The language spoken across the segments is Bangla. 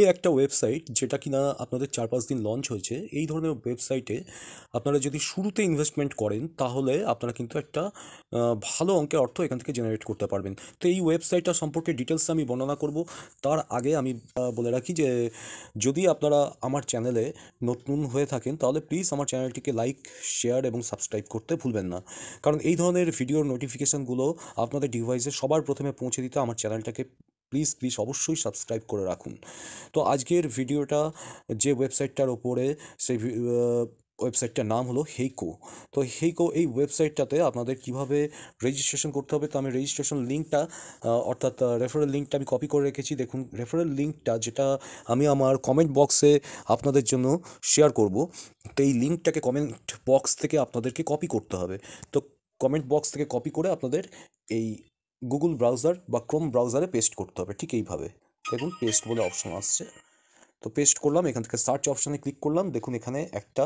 এই একটা ওয়েবসাইট যেটা কিনা আপনাদের চার পাঁচ দিন লঞ্চ হয়েছে এই ধরনের ওয়েবসাইটে আপনারা যদি শুরুতে ইনভেস্টমেন্ট করেন তাহলে আপনারা কিন্তু একটা ভালো অঙ্কের অর্থ এখান থেকে জেনারেট করতে পারবেন তো এই ওয়েবসাইটটা সম্পর্কে ডিটেলস আমি বর্ণনা করব তার আগে আমি বলে রাখি যে যদি আপনারা আমার চ্যানেলে নতুন হয়ে থাকেন তাহলে প্লিজ আমার চ্যানেলটিকে লাইক শেয়ার এবং সাবস্ক্রাইব করতে ভুলবেন না কারণ এই ধরনের ভিডিওর নোটিফিকেশানগুলো আপনাদের ডিভাইসে সবার প্রথমে পৌঁছে দিতে আমার চ্যানেলটাকে প্লিজ প্লিজ অবশ্যই সাবস্ক্রাইব করে রাখুন তো আজকের ভিডিওটা যে ওয়েবসাইটটার ওপরে সেই ওয়েবসাইটটার নাম হলো হেইকো তো হেইকো এই ওয়েবসাইটটাতে আপনাদের কিভাবে রেজিস্ট্রেশন করতে হবে তো আমি রেজিস্ট্রেশন লিঙ্কটা অর্থাৎ রেফারেল লিঙ্কটা আমি কপি করে রেখেছি দেখুন রেফারেল লিঙ্কটা যেটা আমি আমার কমেন্ট বক্সে আপনাদের জন্য শেয়ার করব তো এই লিঙ্কটাকে কমেন্ট বক্স থেকে আপনাদেরকে কপি করতে হবে তো কমেন্ট বক্স থেকে কপি করে আপনাদের এই গুগল ব্রাউজার বা ক্রোম ব্রাউজারে পেস্ট করতে হবে ঠিক এইভাবে দেখুন পেস্ট বলে অপশন আসছে তো পেস্ট করলাম এখান থেকে সার্চ অপশানে ক্লিক করলাম দেখুন এখানে একটা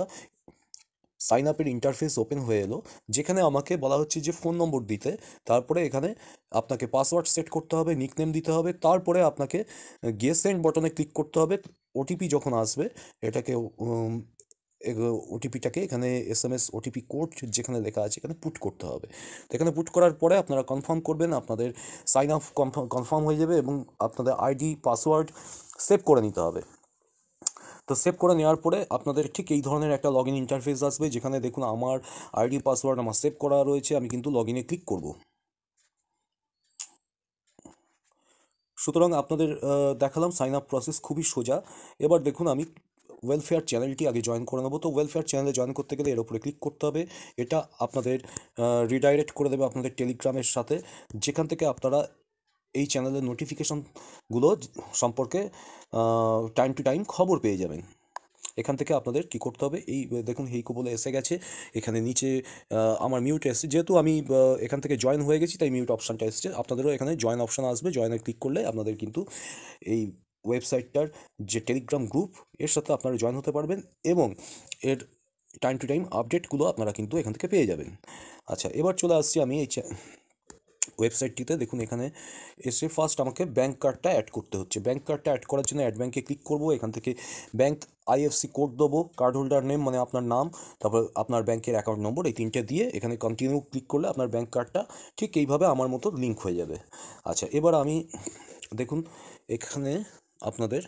সাইন আপের ইন্টারফেস ওপেন হয়ে এলো যেখানে আমাকে বলা হচ্ছে যে ফোন নম্বর দিতে তারপরে এখানে আপনাকে পাসওয়ার্ড সেট করতে হবে নিকনেম দিতে হবে তারপরে আপনাকে গেস সেন্ড বটনে ক্লিক করতে হবে ওটিপি যখন আসবে এটাকে ওটিপিটাকে এখানে S M S OTP code যেখানে লেখা আছে এখানে পুট করতে হবে তো এখানে পুট করার পরে আপনারা কনফার্ম করবেন আপনাদের সাইন আপ কনফার্ম হয়ে যাবে এবং আপনাদের আইডি পাসওয়ার্ড সেভ করে নিতে হবে তো সেভ করে নেওয়ার পরে আপনাদের ঠিক এই ধরনের একটা লগ ইন ইন্টারফেস আসবে যেখানে দেখুন আমার আইডি পাসওয়ার্ড আমার সেভ করা রয়েছে আমি কিন্তু লগ ইনে ক্লিক করব সুতরাং আপনাদের দেখালাম সাইন আপ প্রসেস খুবই সোজা এবার দেখুন আমি ওয়েলফেয়ার চ্যানেলটি আগে জয়েন করে নেবো তো ওয়েলফেয়ার চ্যানেলে জয়েন করতে গেলে এর উপরে ক্লিক করতে হবে এটা আপনাদের রিডাইরেক্ট করে দেবে আপনাদের টেলিগ্রামের সাথে যেখান থেকে আপনারা এই চ্যানেলের নোটিফিকেশানগুলো সম্পর্কে টাইম টু টাইম খবর পেয়ে যাবেন এখান থেকে আপনাদের কি করতে হবে এই দেখুন হেইকো বলে এসে গেছে এখানে নিচে আমার মিউট এসছে যেহেতু আমি এখান থেকে জয়েন হয়ে গেছি তাই মিউট অপশানটা এসছে আপনাদেরও এখানে জয়েন অপশান আসবে জয়েনে ক্লিক করলে আপনাদের কিন্তু এই ওয়েবসাইটটার যে টেলিগ্রাম গ্রুপ এর সাথে আপনারা জয়েন হতে পারবেন এবং এর টাইম টু টাইম আপডেটগুলো আপনারা কিন্তু এখান থেকে পেয়ে যাবেন আচ্ছা এবার চলে আসছি আমি এই ওয়েবসাইটটিতে দেখুন এখানে এসে ফার্স্ট আমাকে ব্যাঙ্ক কার্ডটা অ্যাড করতে হচ্ছে ব্যাঙ্ক কার্ডটা অ্যাড করার জন্য অ্যাড ব্যাঙ্কে ক্লিক করব এখান থেকে ব্যাঙ্ক আইএফসি কোড দেবো কার্ড হোল্ডার নেম মানে আপনার নাম তারপর আপনার ব্যাংকের অ্যাকাউন্ট নম্বর এই তিনটে দিয়ে এখানে কন্টিনিউ ক্লিক করলে আপনার ব্যাঙ্ক কার্ডটা ঠিক এইভাবে আমার মতো লিঙ্ক হয়ে যাবে আচ্ছা এবার আমি দেখুন এখানে আপনাদের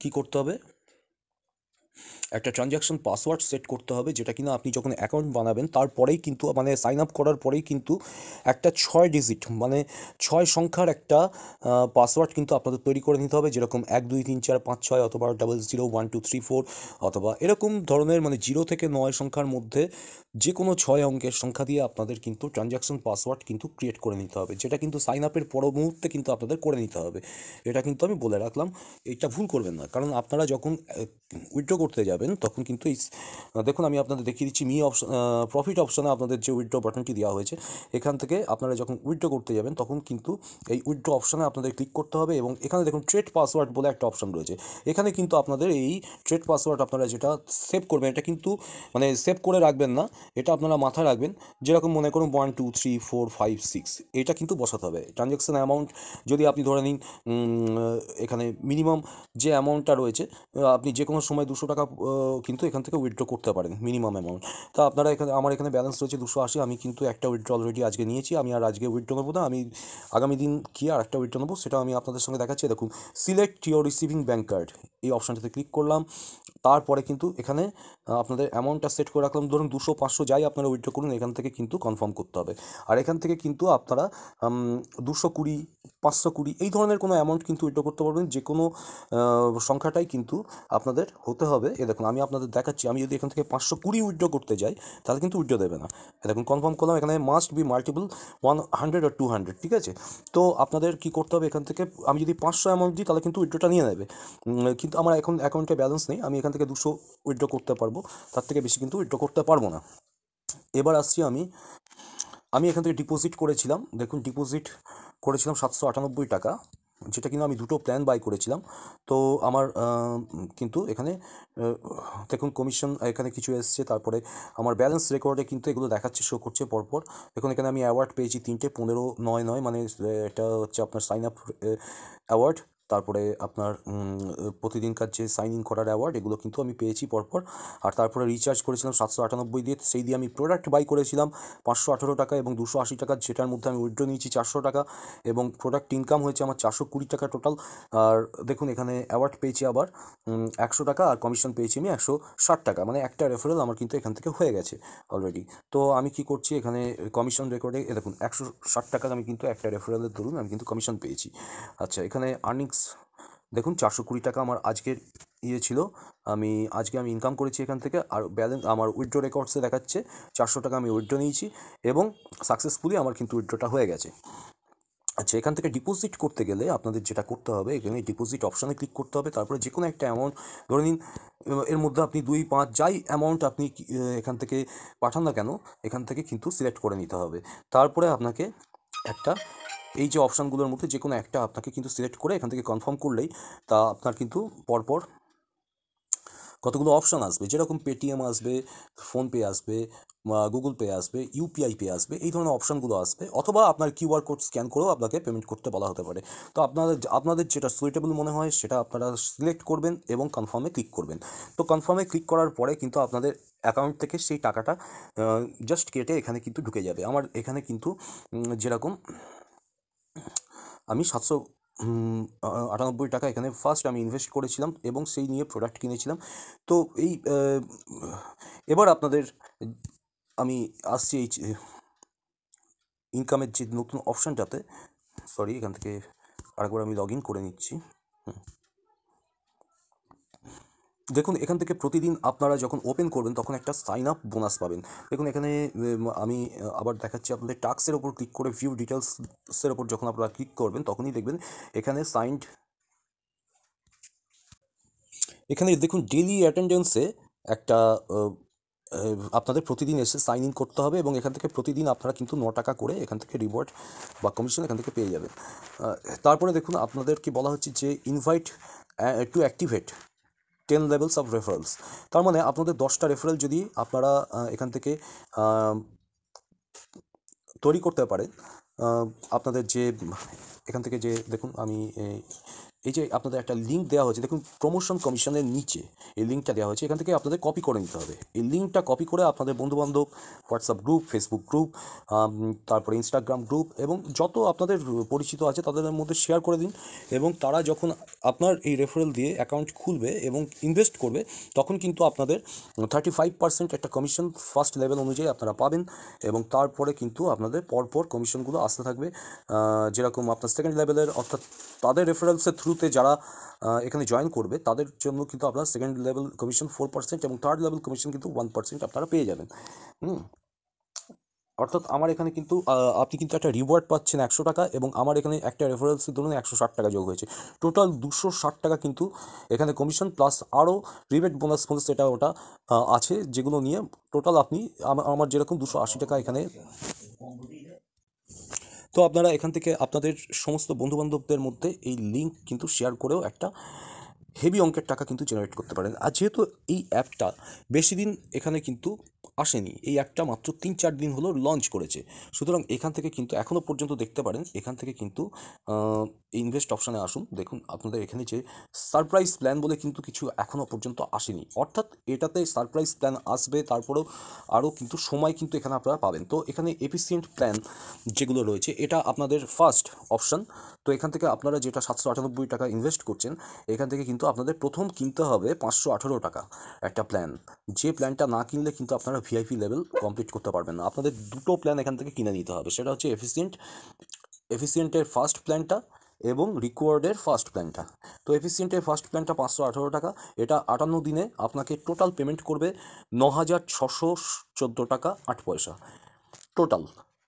কি করতে হবে একটা ট্রানজ্যাকশন পাসওয়ার্ড সেট করতে হবে যেটা কিনা আপনি যখন অ্যাকাউন্ট বানাবেন তারপরেই কিন্তু মানে সাইন আপ করার পরেই কিন্তু একটা ছয় ডিজিট মানে ছয় সংখ্যার একটা পাসওয়ার্ড কিন্তু আপনাদের তৈরি করে নিতে হবে যেরকম এক দুই তিন চার পাঁচ ছয় অথবা double zero one two three four অথবা এরকম ধরনের মানে জিরো থেকে নয় সংখ্যার মধ্যে যে কোনো ছয় অঙ্কের সংখ্যা দিয়ে আপনাদের কিন্তু ট্রানজ্যাকশন পাসওয়ার্ড কিন্তু ক্রিয়েট করে নিতে হবে যেটা কিন্তু সাইন আপের পর মুহূর্তে কিন্তু আপনাদের করে নিতে হবে এটা কিন্তু আমি বলে রাখলাম এটা ভুল করবেন না কারণ আপনারা যখন উইথড্র করতে যাবেন যাবেন তখন কিন্তু এই দেখুন আমি আপনাদের দেখিয়ে দিচ্ছি মি অপশন প্রফিট অপশানে আপনাদের যে উইড্রো বাটনটি দেওয়া হয়েছে এখান থেকে আপনারা যখন উইড্রো করতে যাবেন তখন কিন্তু এই উইড্রো অপশানে আপনাদের ক্লিক করতে হবে এবং এখানে দেখুন ট্রেড পাসওয়ার্ড বলে একটা অপশান রয়েছে এখানে কিন্তু আপনাদের এই ট্রেড পাসওয়ার্ড আপনারা যেটা সেভ করবেন এটা কিন্তু মানে সেভ করে রাখবেন না এটা আপনারা মাথায় রাখবেন যেরকম মনে করুন one two three four five six এটা কিন্তু বসাতে হবে ট্রানজ্যাকশান অ্যামাউন্ট যদি আপনি ধরে নিন এখানে মিনিমাম যে অ্যামাউন্টটা রয়েছে আপনি যে কোনো সময় দুশো টাকা কিন্তু এখান থেকে উইথড্র করতে পারেন মিনিমাম অ্যামাউন্ট তা আপনারা এখানে আমার এখানে ব্যালেন্স রয়েছে দুশো আশি আমি কিন্তু একটা উইথড্র অলরেডি আজকে নিয়েছি আমি আর আজকে উইথড্র নেবো না আমি আগামী দিন কি আর একটা উইথড্র নেবো সেটা আমি আপনাদের সঙ্গে দেখাচ্ছি দেখুন select your receiving bank card এই অপশানটাতে ক্লিক করলাম তারপরে কিন্তু এখানে আপনাদের অ্যামাউন্টটা সেট করে রাখলাম ধরুন দুশো পাঁচশো যাই আপনারা উইথড্র করুন এখান থেকে কিন্তু কনফার্ম করতে হবে আর এখান থেকে কিন্তু আপনারা দুশো কুড়ি পাঁচশো কুড়ি এই ধরনের কোনো অ্যামাউন্ট কিন্তু উইথড্র করতে পারবেন যে কোনো সংখ্যাটাই কিন্তু আপনাদের হতে হবে এ দেখুন আমি আপনাদের দেখাচ্ছি আমি যদি এখান থেকে পাঁচশো কুড়ি উইথড্র করতে যাই তাহলে কিন্তু উইথড্র দেবে না দেখুন কনফার্ম করলাম এখানে must be multiple one hundred আর টু হান্ড্রেড ঠিক আছে তো আপনাদের কি করতে হবে এখান থেকে আমি যদি পাঁচশো অ্যামাউন্ট দিই তাহলে কিন্তু উইথড্রটা নিয়ে নেবে কিন্তু আমার এখন অ্যাকাউন্টে ব্যালেন্স নেই আমি এখান থেকে দুশো উইথড্র করতে পারবো পারবো তার থেকে বেশি কিন্তু উইথড্র করতে পারবো না এবার আসছি আমি আমি এখান থেকে ডিপোজিট করেছিলাম দেখুন ডিপোজিট করেছিলাম সাতশো আটানব্বই টাকা যেটা কিন্তু আমি দুটো প্ল্যান বাই করেছিলাম তো আমার কিন্তু এখানে দেখুন কমিশন এখানে কিছু এসছে তারপরে আমার ব্যালেন্স রেকর্ডে কিন্তু এগুলো দেখাচ্ছে শো করছে পরপর এখন এখানে আমি অ্যাওয়ার্ড পেয়েছি তিনটে পনেরো নয় নয় মানে এটা হচ্ছে আপনার সাইন আপ অ্যাওয়ার্ড তারপরে আপনার প্রতিদিনকার যে সাইন ইন করার অ্যাওয়ার্ড এগুলো কিন্তু আমি পেয়েছি পরপর আর তারপরে রিচার্জ করেছিলাম সাতশো আটানব্বই দিয়ে সেই দিয়ে আমি প্রোডাক্ট বাই করেছিলাম পাঁচশো আঠেরো টাকা এবং দুশো আশি টাকা যেটার মধ্যে আমি উইড্রো নিয়েছি চারশো টাকা এবং প্রোডাক্ট ইনকাম হয়েছে আমার চারশো কুড়ি টাকা টোটাল আর দেখুন এখানে অ্যাওয়ার্ড পেয়েছি আবার একশো টাকা আর কমিশন পেয়েছি আমি একশো ষাট টাকা মানে একটা রেফারেল আমার কিন্তু এখান থেকে হয়ে গেছে অলরেডি তো আমি কি করছি এখানে কমিশন রেকর্ডে দেখুন একশো ষাট টাকা আমি কিন্তু একটা রেফারেলের দরুন আমি কিন্তু কমিশন পেয়েছি আচ্ছা এখানে আর্নিংস সিক্স দেখুন চারশো কুড়ি টাকা আমার আজকের ইয়ে ছিল আমি আজকে আমি ইনকাম করেছি এখান থেকে আর ব্যালেন্স আমার উইড্রো রেকর্ডসে দেখাচ্ছে চারশো টাকা আমি উইড্রো নিয়েছি এবং সাকসেসফুলি আমার কিন্তু উইড্রোটা হয়ে গেছে আচ্ছা এখান থেকে ডিপোজিট করতে গেলে আপনাদের যেটা করতে হবে এখানে ডিপোজিট অপশানে ক্লিক করতে হবে তারপরে যে কোনো একটা অ্যামাউন্ট ধরে নিন এর মধ্যে আপনি দুই পাঁচ যাই অ্যামাউন্ট আপনি এখান থেকে পাঠান না কেন এখান থেকে কিন্তু সিলেক্ট করে নিতে হবে তারপরে আপনাকে একটা এই যে অপশানগুলোর মধ্যে যে কোনো একটা আপনাকে কিন্তু সিলেক্ট করে এখান থেকে কনফার্ম করলেই তা আপনার কিন্তু পরপর কতগুলো অপশান আসবে যেরকম পেটিএম আসবে ফোনপে আসবে গুগল পে আসবে ইউপিআই পে আসবে এই ধরনের অপশানগুলো আসবে অথবা আপনার কিউআর কোড স্ক্যান করেও আপনাকে পেমেন্ট করতে বলা হতে পারে তো আপনাদের আপনাদের যেটা সুইটেবল মনে হয় সেটা আপনারা সিলেক্ট করবেন এবং কনফার্মে ক্লিক করবেন তো কনফার্মে ক্লিক করার পরে কিন্তু আপনাদের অ্যাকাউন্ট থেকে সেই টাকাটা জাস্ট কেটে এখানে কিন্তু ঢুকে যাবে আমার এখানে কিন্তু যেরকম আমি সাতশো আটানব্বই টাকা এখানে ফার্স্ট আমি ইনভেস্ট করেছিলাম এবং সেই নিয়ে প্রোডাক্ট কিনেছিলাম তো এই এবার আপনাদের আমি আসছি এই ইনকামের যে নতুন অপশানটাতে সরি এখান থেকে আরেকবার আমি লগ ইন করে নিচ্ছি হুম দেখুন এখান থেকে প্রতিদিন আপনারা যখন ওপেন করবেন তখন একটা সাইন আপ বোনাস পাবেন দেখুন এখানে আমি আবার দেখাচ্ছি আপনাদের টাক্সের ওপর ক্লিক করে ভিউ ডিটেলসের ওপর যখন আপনারা ক্লিক করবেন তখনই দেখবেন এখানে সাইনড এখানে দেখুন ডেলি অ্যাটেন্ডেন্সে একটা আপনাদের প্রতিদিন এসে সাইন ইন করতে হবে এবং এখান থেকে প্রতিদিন আপনারা কিন্তু ন টাকা করে এখান থেকে রিওয়ার্ড বা কমিশন এখান থেকে পেয়ে যাবেন তারপরে দেখুন আপনাদের কি বলা হচ্ছে যে invite to activate ten levels of referrals তার মানে আপনাদের দশটা রেফারেল যদি আপনারা এখান থেকে তৈরি করতে পারেন আপনাদের যে এখান থেকে যে দেখুন আমি এই যে আপনাদের একটা লিঙ্ক দেওয়া হয়েছে দেখুন প্রমোশন কমিশনের নিচে এই লিঙ্কটা দেওয়া হয়েছে এখান থেকে আপনাদের কপি করে নিতে হবে এই লিঙ্কটা কপি করে আপনাদের বন্ধুবান্ধব হোয়াটসঅ্যাপ গ্রুপ ফেসবুক গ্রুপ তারপরে ইনস্টাগ্রাম গ্রুপ এবং যত আপনাদের পরিচিত আছে তাদের মধ্যে শেয়ার করে দিন এবং তারা যখন আপনার এই রেফারেল দিয়ে অ্যাকাউন্ট খুলবে এবং ইনভেস্ট করবে তখন কিন্তু আপনাদের থার্টি ফাইভ পার্সেন্ট একটা কমিশন ফার্স্ট লেভেল অনুযায়ী আপনারা পাবেন এবং তারপরে কিন্তু আপনাদের পরপর কমিশনগুলো আসতে থাকবে যেরকম আপনার সেকেন্ড লেভেলের অর্থাৎ তাদের রেফারেলসের থ্রু থ্রুতে যারা এখানে জয়েন করবে তাদের জন্য কিন্তু আপনারা second level commission four percent এবং থার্ড লেভেল কমিশন কিন্তু ওয়ান পার্সেন্ট আপনারা পেয়ে যাবেন অর্থাৎ আমার এখানে কিন্তু আপনি কিন্তু একটা রিওয়ার্ড পাচ্ছেন একশো টাকা এবং আমার এখানে একটা রেফারেন্সের ধরুন একশো ষাট টাকা যোগ হয়েছে টোটাল দুশো ষাট টাকা কিন্তু এখানে কমিশন প্লাস আরও রিবেট বোনাস ফোনাস এটা ওটা আছে যেগুলো নিয়ে টোটাল আপনি আমার যেরকম দুশো আশি টাকা এখানে তো আপনারা এখান থেকে আপনাদের সমস্ত বন্ধুবান্ধবদের মধ্যে এই লিঙ্ক কিন্তু শেয়ার করেও একটা হেভি অঙ্কের টাকা কিন্তু জেনারেট করতে পারেন আর যেহেতু এই অ্যাপটা বেশি দিন এখানে কিন্তু আসেনি এই অ্যাপটা মাত্র তিন চার দিন হলো লঞ্চ করেছে সুতরাং এখান থেকে কিন্তু এখনও পর্যন্ত দেখতে পারেন এখান থেকে কিন্তু ইনভেস্ট অপশানে আসুন দেখুন আপনাদের এখানে যে সারপ্রাইজ প্ল্যান বলে কিন্তু কিছু এখনও পর্যন্ত আসেনি অর্থাৎ এটাতে সারপ্রাইজ প্ল্যান আসবে তারপরেও আরও কিন্তু সময় কিন্তু এখানে আপনারা পাবেন তো এখানে এফিসিয়েন্ট প্ল্যান যেগুলো রয়েছে এটা আপনাদের ফার্স্ট অপশান তো এখান থেকে আপনারা যেটা সাতশো আটানব্বই টাকা ইনভেস্ট করছেন এখান থেকে কিন্তু আপনাদের প্রথম কিনতে হবে পাঁচশো আঠারো টাকা একটা প্ল্যান যে প্ল্যানটা না কিনলে কিন্তু আপনারা ভিআইপি লেভেল কমপ্লিট করতে পারবেন না আপনাদের দুটো প্ল্যান এখান থেকে কিনে নিতে হবে সেটা হচ্ছে এফিসিয়েন্ট এফিসিয়েন্টের ফার্স্ট প্ল্যানটা এবং রিকোয়ার্ডের ফার্স্ট প্ল্যানটা তো এফিসিয়েন্টের ফার্স্ট প্ল্যানটা পাঁচশো আঠারো টাকা এটা আটান্ন দিনে আপনাকে টোটাল পেমেন্ট করবে ন হাজার ছশো চোদ্দো টাকা আট পয়সা টোটাল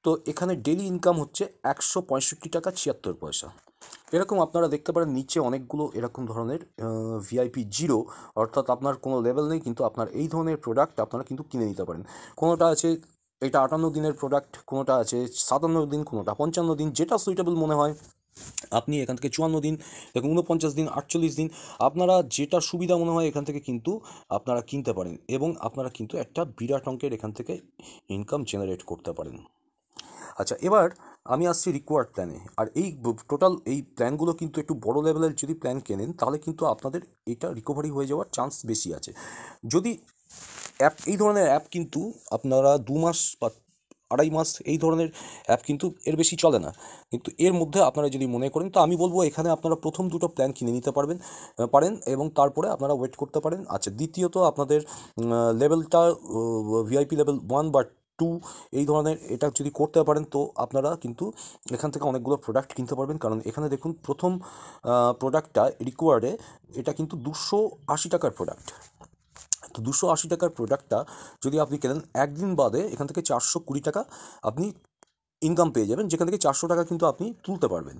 তো এখানে ডেলি ইনকাম হচ্ছে একশো পঁয়ষট্টি টাকা ছিয়াত্তর পয়সা এরকম আপনারা দেখতে পারেন নিচে অনেকগুলো এরকম ধরনের ভিআইপি জিরো অর্থাৎ আপনার কোনো লেভেল নেই কিন্তু আপনার এই ধরনের প্রোডাক্ট আপনারা কিন্তু কিনে নিতে পারেন কোনোটা আছে এটা আটান্ন দিনের প্রোডাক্ট কোনোটা আছে সাতান্ন দিন কোনোটা পঞ্চান্ন দিন যেটা সুইটেবল মনে হয় আপনি এখান থেকে চুয়ান্ন দিন এবং উনপঞ্চাশ দিন আটচল্লিশ দিন আপনারা যেটা সুবিধা মনে হয় এখান থেকে কিন্তু আপনারা কিনতে পারেন এবং আপনারা কিন্তু একটা বিরাট অঙ্কের এখান থেকে ইনকাম জেনারেট করতে পারেন আচ্ছা এবার আমি আসছি রিকোয়ার্ড প্ল্যানে আর এই টোটাল এই প্ল্যানগুলো কিন্তু একটু বড় লেভেলের যদি প্ল্যান কেনেন তাহলে কিন্তু আপনাদের এটা রিকভারি হয়ে যাওয়ার চান্স বেশি আছে যদি অ্যাপ এই ধরনের অ্যাপ কিন্তু আপনারা দু মাস বা আড়াই মাস এই ধরনের অ্যাপ কিন্তু এর বেশি চলে না কিন্তু এর মধ্যে আপনারা যদি মনে করেন তো আমি বলবো এখানে আপনারা প্রথম দুটো প্ল্যান কিনে নিতে পারবেন পারেন এবং তারপরে আপনারা ওয়েট করতে পারেন আচ্ছা দ্বিতীয়ত আপনাদের লেভেলটা ভিআইপি লেভেল ওয়ান বা টু এই ধরনের এটা যদি করতে পারেন তো আপনারা কিন্তু এখান থেকে অনেকগুলো প্রোডাক্ট কিনতে পারবেন কারণ এখানে দেখুন প্রথম প্রোডাক্টটা রিকোয়ার্ডে এটা কিন্তু দুশো আশি টাকার প্রোডাক্ট তো দুশো আশি টাকার প্রোডাক্টটা যদি আপনি কেনেন একদিন বাদে এখান থেকে চারশো কুড়ি টাকা আপনি ইনকাম পেয়ে যাবেন যেখান থেকে চারশো টাকা কিন্তু আপনি তুলতে পারবেন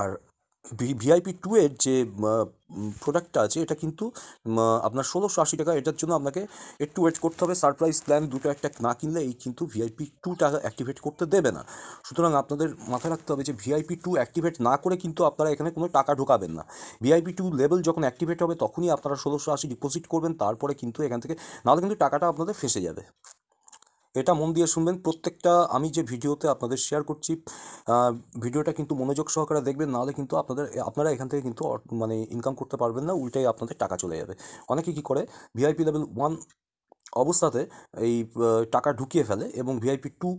আর ভিআইপি টু এর যে প্রোডাক্টটা আছে এটা কিন্তু আপনার ষোলোশো আশি টাকা এটার জন্য আপনাকে একটু ওয়েট করতে হবে সারপ্রাইজ প্ল্যান দুটো একটা না কিনলে এই কিন্তু ভিআইপি টাকা অ্যাক্টিভেট করতে দেবে না সুতরাং আপনাদের মাথায় রাখতে হবে যে ভিআইপি টু অ্যাক্টিভেট না করে কিন্তু আপনারা এখানে কোনো টাকা ঢোকাবেন না ভিআইপি টু লেভেল যখন অ্যাক্টিভেট হবে তখনই আপনারা ষোলোশো আশি ডিপোজিট করবেন তারপরে কিন্তু এখান থেকে নাহলে কিন্তু টাকাটা আপনাদের ফেসে যাবে এটা মন দিয়ে শুনবেন প্রত্যেকটা আমি যে ভিডিওতে আপনাদের শেয়ার করছি ভিডিওটা কিন্তু মনোযোগ সহকারে দেখবেন নাহলে কিন্তু আপনাদের আপনারা এখান থেকে কিন্তু মানে ইনকাম করতে পারবেন না উল্টাই আপনাদের টাকা চলে যাবে অনেকে কি করে ভিআইপি লেভেল ওয়ান অবস্থাতে এই টাকা ঢুকিয়ে ফেলে এবং ভিআইপি টু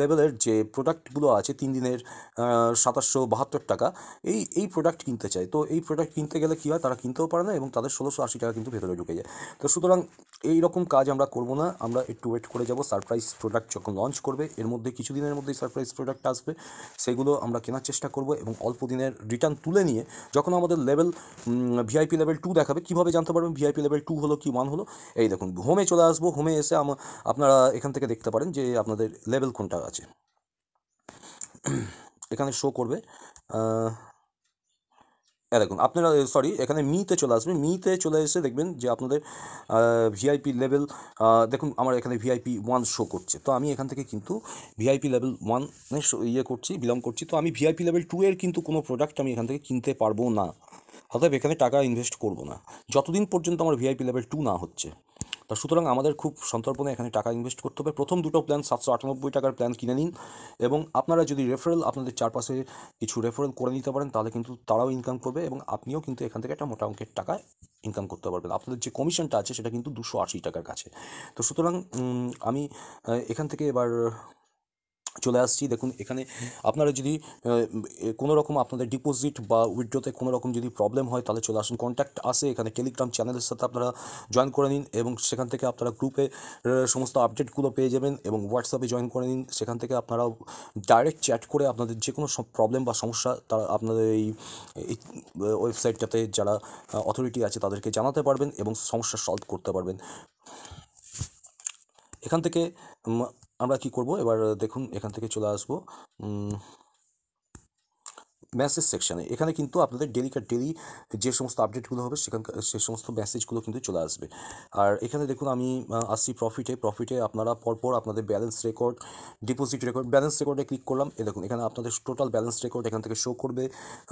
লেভেলের যে প্রোডাক্টগুলো আছে তিন দিনের সাতাশশো বাহাত্তর টাকা এই এই প্রোডাক্ট কিনতে চায় তো এই প্রোডাক্ট কিনতে গেলে কী হয় তারা কিনতেও পারে না এবং তাদের ষোলোশো আশি টাকা কিন্তু ভেতরে ঢুকে যায় তো সুতরাং এই রকম কাজ আমরা করব না আমরা একটু ওয়েট করে যাব সারপ্রাইজ প্রোডাক্ট যখন লঞ্চ করবে এর মধ্যে কিছু দিনের মধ্যেই সারপ্রাইজ প্রোডাক্ট আসবে সেগুলো আমরা কেনার চেষ্টা করব এবং অল্প দিনের রিটার্ন তুলে নিয়ে যখন আমাদের লেভেল ভিআইপি লেভেল টু দেখাবে কীভাবে জানতে পারবেন ভিআইপি লেভেল টু হলো কি ওয়ান হলো এই দেখুন হোম হোমে চলে আসবো হোমে এসে আপনারা এখান থেকে দেখতে পারেন যে আপনাদের লেভেল কোনটা আছে এখানে শো করবে দেখুন আপনারা সরি এখানে মিতে চলে আসবে মিতে চলে এসে দেখবেন যে আপনাদের ভিআইপি লেভেল দেখুন আমার এখানে ভিআইপি ওয়ান শো করছে তো আমি এখান থেকে কিন্তু ভিআইপি লেভেল ওয়ানে ইয়ে করছি বিলং করছি তো আমি ভিআইপি লেভেল টু এর কিন্তু কোনো প্রোডাক্ট আমি এখান থেকে কিনতে পারবো না অতএব এখানে টাকা ইনভেস্ট করব না যতদিন পর্যন্ত আমার ভিআইপি লেভেল টু না হচ্ছে তা সুতরাং আমাদের খুব সন্তর্পণে এখানে টাকা ইনভেস্ট করতে হবে প্রথম দুটো প্ল্যান সাতশো আটানব্বই টাকার প্ল্যান কিনে নিন এবং আপনারা যদি রেফারেল আপনাদের চারপাশে কিছু রেফারেল করে নিতে পারেন তাহলে কিন্তু তারাও ইনকাম করবে এবং আপনিও কিন্তু এখান থেকে একটা মোটা অঙ্কের টাকা ইনকাম করতে পারবেন আপনাদের যে কমিশনটা আছে সেটা কিন্তু দুশো আশি টাকার কাছে তো সুতরাং আমি এখান থেকে এবার চলে আসছি দেখুন এখানে আপনারা যদি কোনো রকম আপনাদের ডিপোজিট বা উইড্রোতে কোনো রকম যদি প্রবলেম হয় তাহলে চলে আসুন কন্ট্যাক্ট আসে এখানে টেলিগ্রাম চ্যানেলের সাথে আপনারা জয়েন করে নিন এবং সেখান থেকে আপনারা গ্রুপে সমস্ত আপডেটগুলো পেয়ে যাবেন এবং হোয়াটসঅ্যাপে জয়েন করে নিন সেখান থেকে আপনারা ডাইরেক্ট চ্যাট করে আপনাদের যে কোনো প্রবলেম বা সমস্যা তারা আপনাদের এই ওয়েবসাইটটাতে যারা অথরিটি আছে তাদেরকে জানাতে পারবেন এবং সমস্যা সলভ করতে পারবেন এখান থেকে আমরা কি করব এবার দেখুন এখান থেকে চলে আসবো মেসেজ সেকশানে এখানে কিন্তু আপনাদের ডেলিকার ডেলি যে সমস্ত আপডেটগুলো হবে সেখানকার সে সমস্ত মেসেজগুলো কিন্তু চলে আসবে আর এখানে দেখুন আমি আসছি প্রফিটে প্রফিটে আপনারা পরপর আপনাদের balance record deposit record balance রেকর্ডে ক্লিক করলাম এ দেখুন এখানে আপনাদের টোটাল ব্যালেন্স রেকর্ড এখান থেকে শো করবে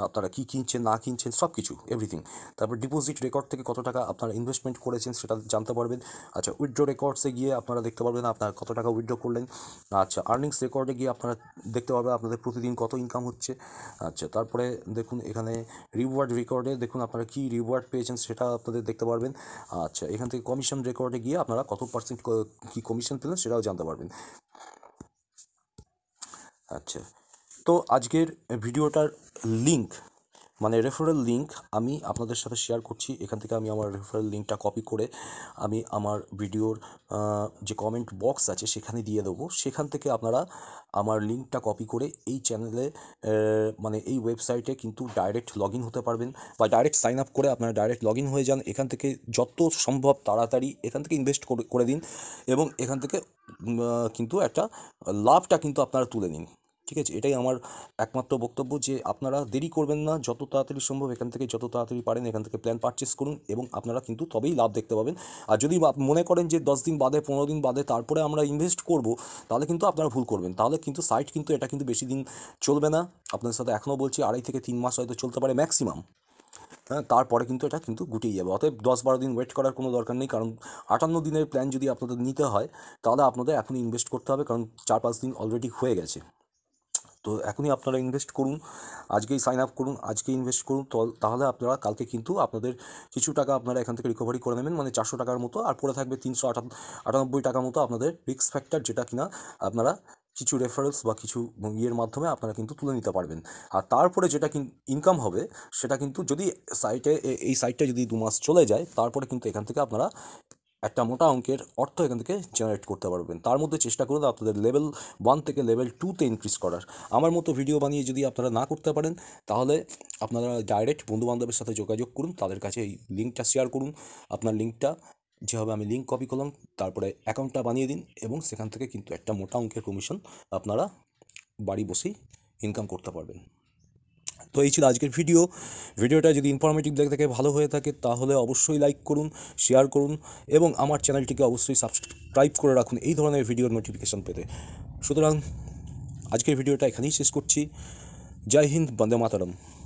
আপনারা কী কিনছেন না কিনছেন সব কিছু এভরিথিং তারপর ডিপোজিট রেকর্ড থেকে কত টাকা আপনারা ইনভেস্টমেন্ট করেছেন সেটা জানতে পারবেন আচ্ছা উইড্রো রেকর্ডসে গিয়ে আপনারা দেখতে পারবেন আপনারা কত টাকা উইড্রো করলেন আচ্ছা আর্নিংস রেকর্ডে গিয়ে আপনারা দেখতে পারবেন আপনাদের প্রতিদিন কত ইনকাম হচ্ছে আচ্ছা তারপরে দেখুন এখানে রিওয়ার্ড রেকর্ডে দেখুন আপনারা কি রিওয়ার্ড পেয়েছেন সেটা আপনাদের দেখতে পারবেন আচ্ছা এখান থেকে কমিশন রেকর্ডে গিয়ে আপনারা কত পার্সেন্ট কী কমিশন পেলেন সেটাও জানতে পারবেন আচ্ছা তো আজকের ভিডিওটার লিঙ্ক মানে রেফারেল লিঙ্ক আমি আপনাদের সাথে শেয়ার করছি এখান থেকে আমি আমার রেফারেল লিঙ্কটা কপি করে আমি আমার ভিডিওর যে কমেন্ট বক্স আছে সেখানে দিয়ে দেবো সেখান থেকে আপনারা আমার লিঙ্কটা কপি করে এই চ্যানেলে মানে এই ওয়েবসাইটে কিন্তু ডাইরেক্ট লগ হতে পারবেন বা ডাইরেক্ট সাইন আপ করে আপনারা ডাইরেক্ট লগ হয়ে যান এখান থেকে যত সম্ভব তাড়াতাড়ি এখান থেকে ইনভেস্ট করে দিন এবং এখান থেকে কিন্তু একটা লাভটা কিন্তু আপনারা তুলে নিন ঠিক আছে এটাই আমার একমাত্র বক্তব্য যে আপনারা দেরি করবেন না যত তাড়াতাড়ি সম্ভব এখান থেকে যত তাড়াতাড়ি পারেন এখান থেকে প্ল্যান পারচেস করুন এবং আপনারা কিন্তু তবেই লাভ দেখতে পাবেন আর যদি মনে করেন যে দশ দিন বাদে পনেরো দিন বাদে তারপরে আমরা ইনভেস্ট করব তাহলে কিন্তু আপনারা ভুল করবেন তাহলে কিন্তু সাইট কিন্তু এটা কিন্তু বেশি দিন চলবে না আপনাদের সাথে এখনও বলছি আড়াই থেকে তিন মাস হয়তো চলতে পারে ম্যাক্সিমাম হ্যাঁ তারপরে কিন্তু এটা কিন্তু গুটিয়ে যাবে অতএব দশ বারো দিন ওয়েট করার কোনো দরকার নেই কারণ আটান্ন দিনের প্ল্যান যদি আপনাদের নিতে হয় তাহলে আপনাদের এখন ইনভেস্ট করতে হবে কারণ চার পাঁচ দিন অলরেডি হয়ে গেছে তো এখনই আপনারা ইনভেস্ট করুন আজকেই সাইন আপ করুন আজকে ইনভেস্ট করুন তাহলে আপনারা কালকে কিন্তু আপনাদের কিছু টাকা আপনারা এখান থেকে রিকভারি করে নেবেন মানে চারশো টাকার মতো আর পড়ে থাকবে তিনশো আটানব্বই টাকার মতো আপনাদের রিক্স ফ্যাক্টর যেটা কিনা আপনারা কিছু রেফারেলস বা কিছু ইয়ের মাধ্যমে আপনারা কিন্তু তুলে নিতে পারবেন আর তারপরে যেটা ইনকাম হবে সেটা কিন্তু যদি সাইটে এই সাইটটা যদি দু মাস চলে যায় তারপরে কিন্তু এখান থেকে আপনারা একটা মোটা অঙ্কের অর্থ এখান থেকে জেনারেট করতে পারবেন তার মধ্যে চেষ্টা করুন আপনাদের লেভেল ওয়ান থেকে লেভেল টুতে ইনক্রিজ করার আমার মতো ভিডিও বানিয়ে যদি আপনারা না করতে পারেন তাহলে আপনারা ডাইরেক্ট বন্ধুবান্ধবের সাথে যোগাযোগ করুন তাদের কাছে এই লিঙ্কটা শেয়ার করুন আপনার লিঙ্কটা যেভাবে আমি লিঙ্ক কপি করলাম তারপরে অ্যাকাউন্টটা বানিয়ে দিন এবং সেখান থেকে কিন্তু একটা মোটা অঙ্কের কমিশন আপনারা বাড়ি বসেই ইনকাম করতে পারবেন তো এই ছিল আজকের ভিডিও ভিডিওটা যদি ইনফরমেটিভ দেখে থাকে ভালো হয়ে থাকে তাহলে অবশ্যই লাইক করুন শেয়ার করুন এবং আমার চ্যানেলটিকে অবশ্যই সাবস্ক্রাইব করে রাখুন এই ধরনের ভিডিওর নোটিফিকেশান পেতে সুতরাং আজকের ভিডিওটা এখানেই শেষ করছি জয় হিন্দ বন্দে মাতরম